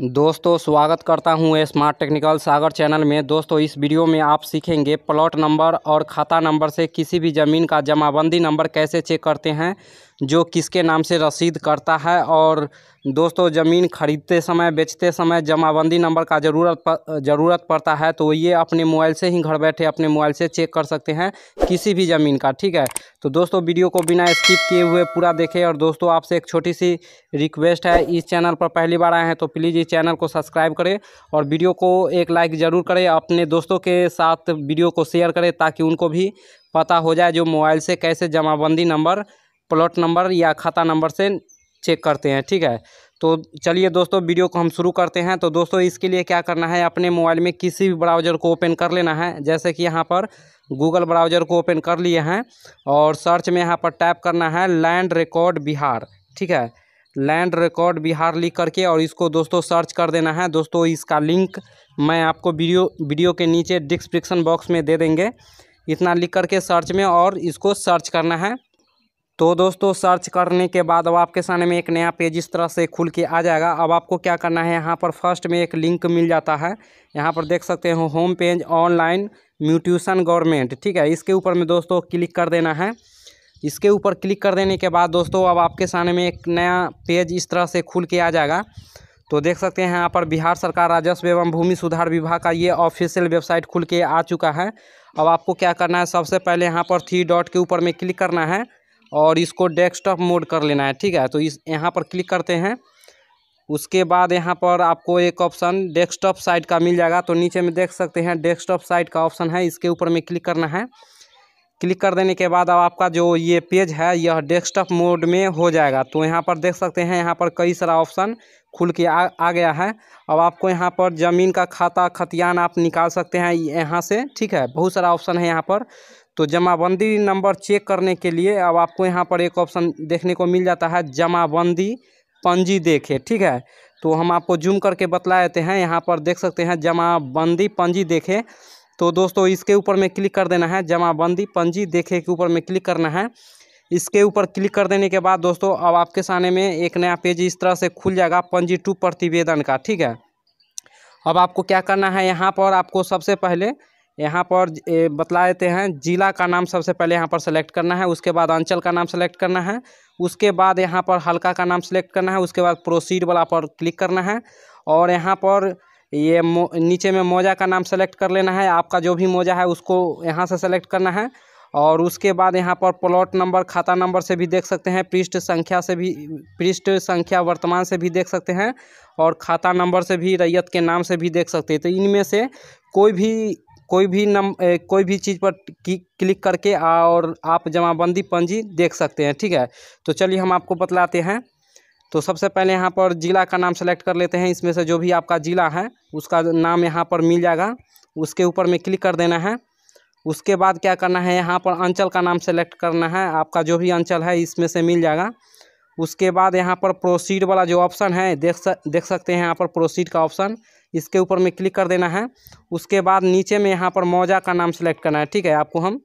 दोस्तों स्वागत करता हूं स्मार्ट टेक्निकल सागर चैनल में दोस्तों इस वीडियो में आप सीखेंगे प्लॉट नंबर और खाता नंबर से किसी भी ज़मीन का जमाबंदी नंबर कैसे चेक करते हैं जो किसके नाम से रसीद करता है और दोस्तों ज़मीन ख़रीदते समय बेचते समय जमाबंदी नंबर का ज़रूरत ज़रूरत पड़ता है तो ये अपने मोबाइल से ही घर बैठे अपने मोबाइल से चेक कर सकते हैं किसी भी ज़मीन का ठीक है तो दोस्तों वीडियो को बिना स्किप किए हुए पूरा देखें और दोस्तों आपसे एक छोटी सी रिक्वेस्ट है इस चैनल पर पहली बार आए हैं तो प्लीज़ इस चैनल को सब्सक्राइब करें और वीडियो को एक लाइक ज़रूर करें अपने दोस्तों के साथ वीडियो को शेयर करें ताकि उनको भी पता हो जाए जो मोबाइल से कैसे जमाबंदी नंबर प्लॉट नंबर या खाता नंबर से चेक करते हैं ठीक है तो चलिए दोस्तों वीडियो को हम शुरू करते हैं तो दोस्तों इसके लिए क्या करना है अपने मोबाइल में किसी भी ब्राउज़र को ओपन कर लेना है जैसे कि यहाँ पर गूगल ब्राउज़र को ओपन कर लिए हैं और सर्च में यहाँ पर टाइप करना है लैंड रिकॉर्ड बिहार ठीक है लैंड रिकॉर्ड बिहार लिख करके और इसको दोस्तों सर्च कर देना है दोस्तों इसका लिंक मैं आपको वीडियो वीडियो के नीचे डिस्क्रिप्शन बॉक्स में दे देंगे इतना लिख करके सर्च में और इसको सर्च करना है तो दोस्तों सर्च करने के बाद अब आपके सामने में एक नया पेज इस तरह से खुल के आ जाएगा अब आपको क्या करना है यहाँ पर फर्स्ट में एक लिंक मिल जाता है यहाँ पर देख सकते हो home page online mutation government ठीक है इसके ऊपर में दोस्तों क्लिक कर देना है इसके ऊपर क्लिक कर देने के बाद दोस्तों अब आपके सामने में एक नया पेज इस तरह से खुल के आ जाएगा तो देख सकते हैं यहाँ पर बिहार सरकार राजस्व एवं भूमि सुधार विभाग का ये ऑफिशियल वेबसाइट खुल के आ चुका है अब आपको क्या करना है सबसे पहले यहाँ पर थ्री डॉट के ऊपर में क्लिक करना है और इसको डेस्कटॉप मोड कर लेना है ठीक है तो इस यहाँ पर क्लिक करते हैं उसके बाद यहाँ पर आपको एक ऑप्शन डेस्कटॉप साइट का मिल जाएगा तो नीचे में देख सकते हैं डेस्कटॉप साइट का ऑप्शन है इसके ऊपर में क्लिक करना है क्लिक कर देने के बाद अब आपका जो ये पेज है यह डेस्कटॉप मोड में हो जाएगा तो यहाँ पर देख सकते हैं यहाँ पर कई सारा ऑप्शन खुल के आ, आ गया है अब आपको यहाँ पर ज़मीन का खाता खतियान आप निकाल सकते हैं यहाँ से ठीक है बहुत सारा ऑप्शन है यहाँ पर तो जमाबंदी नंबर चेक करने के लिए अब आपको यहाँ पर एक ऑप्शन देखने को मिल जाता है जमाबंदी पंजी देखे ठीक है तो हम आपको जूम करके बतला देते हैं यहाँ पर देख सकते हैं जमाबंदी पंजी देखे तो दोस्तों इसके ऊपर में क्लिक कर देना है जमाबंदी पंजी देखे के ऊपर में क्लिक करना है इसके ऊपर क्लिक कर देने के बाद दोस्तों अब आपके सामने में एक नया पेज इस तरह से खुल जाएगा पंजी टू प्रतिवेदन का ठीक है अब आपको क्या करना है यहाँ पर आपको सबसे पहले यहाँ पर बतला देते हैं ज़िला का नाम सबसे पहले यहाँ पर सेलेक्ट करना है उसके बाद अंचल का नाम सेलेक्ट करना है उसके बाद यहाँ पर हल्का का नाम सेलेक्ट करना है उसके बाद प्रोसीड वाला पर क्लिक करना है और यहाँ पर ये नीचे में मोजा का नाम सेलेक्ट कर लेना है आपका जो भी मोजा है उसको यहाँ से सेलेक्ट करना है और उसके बाद यहाँ पर प्लॉट नंबर खाता नंबर से भी देख सकते हैं पृष्ठ संख्या से भी पृष्ठ संख्या वर्तमान से भी देख सकते हैं और खाता नंबर से भी रैयत के नाम से भी देख सकते हैं तो इनमें से कोई भी कोई भी नम कोई भी चीज़ पर क्लिक करके और आप जमाबंदी पंजी देख सकते हैं ठीक है तो चलिए हम आपको बतलाते हैं तो सबसे पहले यहाँ पर ज़िला का नाम सेलेक्ट कर लेते हैं इसमें से जो भी आपका ज़िला है उसका नाम यहाँ पर मिल जाएगा उसके ऊपर में क्लिक कर देना है उसके बाद क्या करना है यहाँ पर अंचल का नाम सेलेक्ट करना है आपका जो भी अंचल है इसमें से मिल जाएगा उसके बाद यहाँ पर प्रोसीड वाला जो ऑप्शन है देख सक देख सकते हैं यहाँ पर प्रोसीड का ऑप्शन इसके ऊपर में क्लिक कर देना है उसके बाद नीचे में यहाँ पर मौजा का नाम सेलेक्ट करना है ठीक है आपको हम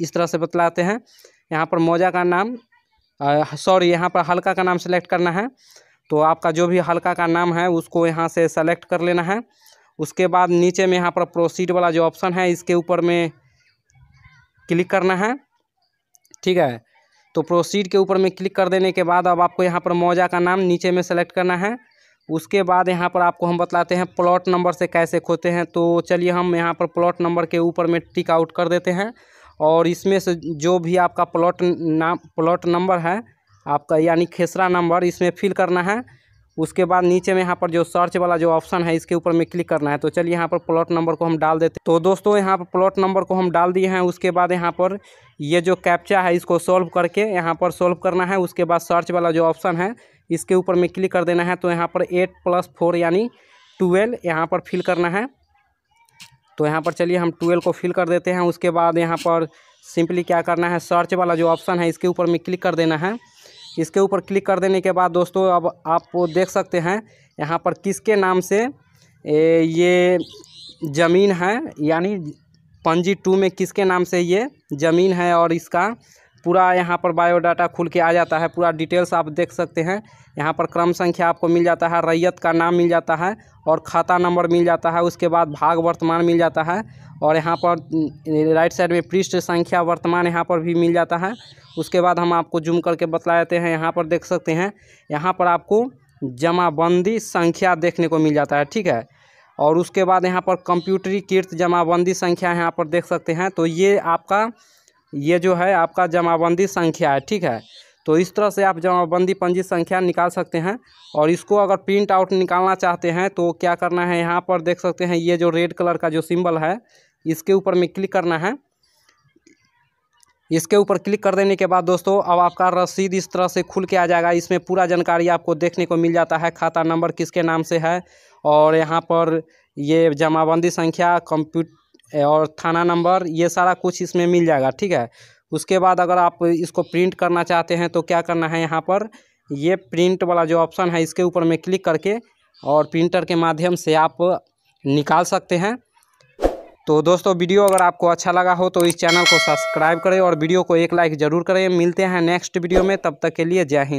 इस तरह से बतलाते हैं यहाँ पर मौजा का नाम सॉरी यहाँ पर हल्का का नाम सेलेक्ट करना है तो आपका जो भी हल्का का नाम है उसको यहाँ से सेलेक्ट कर लेना है उसके बाद नीचे में यहाँ पर प्रोसीड वाला जो ऑप्शन है इसके ऊपर में क्लिक करना है ठीक है तो प्रोसीड के ऊपर में क्लिक कर देने के बाद अब आपको यहाँ पर मौजा का नाम नीचे में सेलेक्ट करना है उसके बाद यहाँ पर आपको हम बतलाते हैं प्लॉट नंबर से कैसे खोते हैं तो चलिए हम यहाँ पर प्लॉट नंबर के ऊपर में टिक आउट कर देते हैं और इसमें से जो भी आपका प्लॉट नाम प्लॉट नंबर है आपका यानी खेसरा नंबर इसमें फिल करना है उसके बाद नीचे में यहाँ पर जो सर्च वाला जो ऑप्शन है इसके ऊपर में क्लिक करना है तो चलिए यहाँ पर प्लॉट नंबर को हम डाल देते तो दोस्तों यहाँ पर प्लॉट नंबर को हम डाल दिए हैं उसके बाद यहाँ पर ये जो कैप्चा है इसको सॉल्व करके यहाँ पर सॉल्व करना है उसके बाद सर्च वाला जो ऑप्शन है इसके ऊपर में क्लिक कर देना है तो यहाँ पर एट प्लस फोर यानी ट्वेल्व यहाँ पर फिल करना है तो यहाँ पर चलिए हम ट्वेल्व को फिल कर देते हैं उसके बाद यहाँ पर सिंपली क्या करना है सर्च वाला जो ऑप्शन है इसके ऊपर में क्लिक कर देना है इसके ऊपर क्लिक कर देने के बाद दोस्तों अब आप देख सकते हैं यहाँ पर किसके नाम से ये ज़मीन है यानी पंजी टू में किसके नाम से ये ज़मीन है और इसका पूरा यहाँ पर बायोडाटा खुल के आ जाता है पूरा डिटेल्स आप देख सकते हैं यहाँ पर क्रम संख्या आपको मिल जाता है रैयत का नाम मिल जाता है और खाता नंबर मिल जाता है उसके बाद भाग वर्तमान मिल जाता है और यहाँ पर राइट साइड में पृष्ठ संख्या वर्तमान यहाँ पर भी मिल जाता है उसके बाद हम आपको जूम करके बतला देते हैं यहाँ पर देख सकते हैं यहाँ पर आपको जमाबंदी संख्या देखने को मिल जाता है ठीक है और उसके बाद यहाँ पर कंप्यूटरीकृत जमाबंदी संख्या यहाँ पर देख सकते हैं तो ये आपका ये जो है आपका जमाबंदी संख्या है ठीक है तो इस तरह से आप जमाबंदी पंजी संख्या निकाल सकते हैं और इसको अगर प्रिंट आउट निकालना चाहते हैं तो क्या करना है यहाँ पर देख सकते हैं ये जो रेड कलर का जो सिंबल है इसके ऊपर में क्लिक करना है इसके ऊपर क्लिक कर देने के बाद दोस्तों अब आपका रसीद इस तरह से खुल के आ जाएगा इसमें पूरा जानकारी आपको देखने को मिल जाता है खाता नंबर किसके नाम से है और यहाँ पर ये जमाबंदी संख्या कंप्यूट और थाना नंबर ये सारा कुछ इसमें मिल जाएगा ठीक है उसके बाद अगर आप इसको प्रिंट करना चाहते हैं तो क्या करना है यहाँ पर ये प्रिंट वाला जो ऑप्शन है इसके ऊपर में क्लिक करके और प्रिंटर के माध्यम से आप निकाल सकते हैं तो दोस्तों वीडियो अगर आपको अच्छा लगा हो तो इस चैनल को सब्सक्राइब करें और वीडियो को एक लाइक ज़रूर करें मिलते हैं नेक्स्ट वीडियो में तब तक के लिए जय हिंद